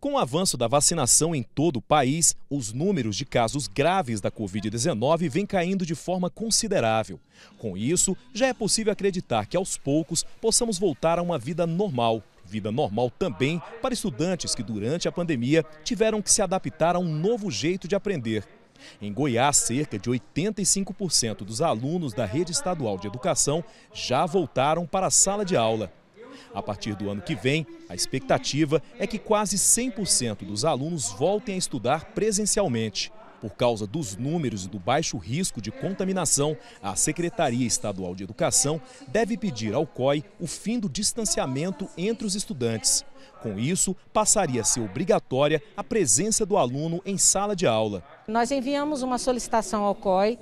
Com o avanço da vacinação em todo o país, os números de casos graves da Covid-19 vêm caindo de forma considerável. Com isso, já é possível acreditar que aos poucos possamos voltar a uma vida normal. Vida normal também para estudantes que, durante a pandemia, tiveram que se adaptar a um novo jeito de aprender. Em Goiás, cerca de 85% dos alunos da rede estadual de educação já voltaram para a sala de aula. A partir do ano que vem, a expectativa é que quase 100% dos alunos voltem a estudar presencialmente. Por causa dos números e do baixo risco de contaminação, a Secretaria Estadual de Educação deve pedir ao COI o fim do distanciamento entre os estudantes. Com isso, passaria a ser obrigatória a presença do aluno em sala de aula. Nós enviamos uma solicitação ao COI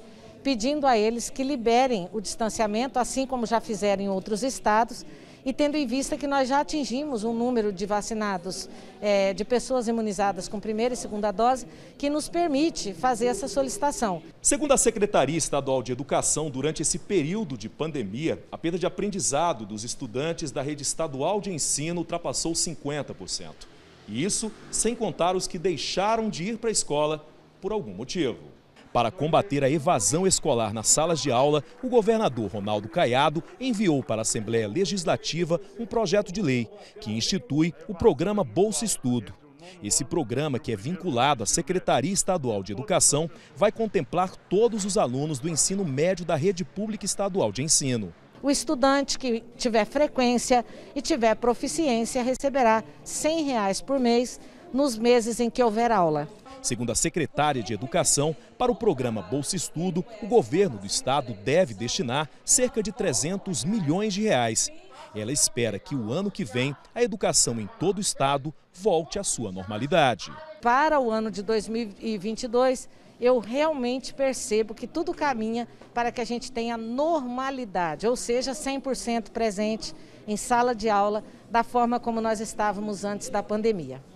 pedindo a eles que liberem o distanciamento, assim como já fizeram em outros estados, e tendo em vista que nós já atingimos um número de vacinados, é, de pessoas imunizadas com primeira e segunda dose, que nos permite fazer essa solicitação. Segundo a Secretaria Estadual de Educação, durante esse período de pandemia, a perda de aprendizado dos estudantes da rede estadual de ensino ultrapassou 50%. E isso sem contar os que deixaram de ir para a escola por algum motivo. Para combater a evasão escolar nas salas de aula, o governador Ronaldo Caiado enviou para a Assembleia Legislativa um projeto de lei que institui o programa Bolsa Estudo. Esse programa, que é vinculado à Secretaria Estadual de Educação, vai contemplar todos os alunos do ensino médio da rede pública estadual de ensino. O estudante que tiver frequência e tiver proficiência receberá R$ 100 por mês nos meses em que houver aula. Segundo a secretária de Educação, para o programa Bolsa Estudo, o governo do estado deve destinar cerca de 300 milhões de reais. Ela espera que o ano que vem a educação em todo o estado volte à sua normalidade. Para o ano de 2022, eu realmente percebo que tudo caminha para que a gente tenha normalidade, ou seja, 100% presente em sala de aula, da forma como nós estávamos antes da pandemia.